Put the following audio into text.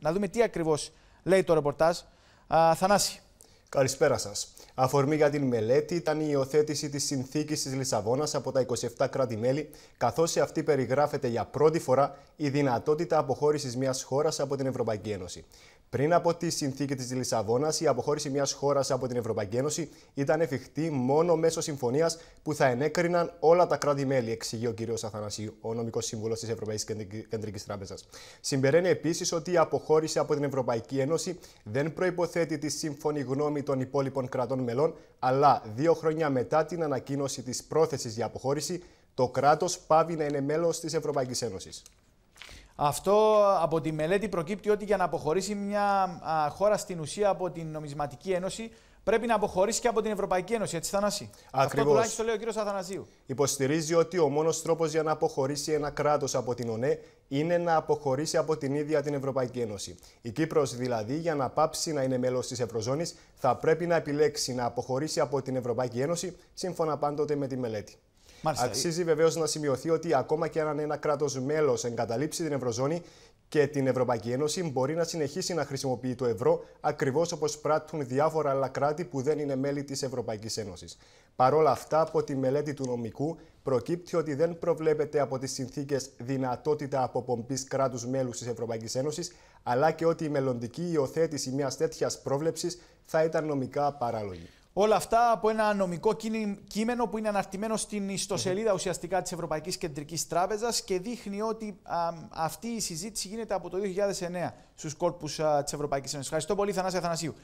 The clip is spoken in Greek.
Να δούμε τι ακριβώς λέει το ρεπορτάζ. Α, Θανάση. Καλησπέρα σας. Αφορμή για την μελέτη ήταν η υιοθέτηση της συνθήκης της Λισαβόνας από τα 27 κράτη-μέλη, καθώς σε αυτή περιγράφεται για πρώτη φορά η δυνατότητα αποχώρησης μιας χώρας από την Ευρωπαϊκή Ένωση. Πριν από τη συνθήκη της Λισαβόνας, η αποχώρηση μιας χώρας από την Ευρωπαϊκή Ένωση ήταν εφικτή μόνο μέσω συμφωνίας που θα ενέκριναν όλα τα κράτη-μέλη, εξηγεί ο κ. Αθανασίου, ο νομικός σύμβουλος της Ευρωπαϊκής Κεντρικής Τράπεζας. Συμπεραίνει επίσης ότι η αποχώρηση από την Ευρωπαϊκή Ένωση δεν προποθέτει τη σύμφωνη γνώμη των υπόλοιπων κρατών αλλά δύο χρόνια μετά την ανακοίνωση της πρόθεσης για αποχώρηση, το κράτος πάβει να είναι μέλος της Ευρωπαϊκής Ένωσης. Αυτό από τη μελέτη προκύπτει ότι για να αποχωρήσει μια χώρα στην ουσία από την νομισματική ένωση πρέπει να αποχωρήσει και από την Ευρωπαϊκή Ένωση, έτσι, Θανάση. Ακριβώ. Αυτό τουλάχιστον λέει ο κύριος Αθανασίου. Υποστηρίζει ότι ο μόνος τρόπος για να αποχωρήσει ένα κράτος από την ΟΝΕ είναι να αποχωρήσει από την ίδια την Ευρωπαϊκή Ένωση. Η Κύπρος δηλαδή, για να πάψει να είναι μέλος της Ευρωζώνης, θα πρέπει να επιλέξει να αποχωρήσει από την Ευρωπαϊκή Ένωση, σύμφωνα πάντοτε με τη μελέτη. Αξίζει βεβαίως να σημειωθεί ότι ακόμα και αν ένα κράτος μέλος εγκαταλείψει την Ευρωζώνη και την Ευρωπαϊκή Ένωση, μπορεί να συνεχίσει να χρησιμοποιεί το ευρώ ακριβώς όπως πράττουν διάφορα άλλα κράτη που δεν είναι μέλη της Ευρωπαϊκής Ένωσης. Παρ' όλα αυτά, από τη μελέτη του νομικού προκύπτει ότι δεν προβλέπεται από τις συνθήκες δυνατότητα αποπομπής κράτους μέλους της Ευρωπαϊκής Ένωσης, αλλά και ότι η μελλοντική υιοθέτηση μιας τέτοιας πρόβλεψης θα ήταν νομικά παράλογη. Όλα αυτά από ένα νομικό κείμενο που είναι αναρτημένο στην ιστοσελίδα ουσιαστικά της Ευρωπαϊκής Κεντρικής Τράπεζας και δείχνει ότι αυτή η συζήτηση γίνεται από το 2009 στους κόρπους α, της Ευρωπαϊκής Ένωσης. Ευχαριστώ πολύ Θανάση Αθανασίου.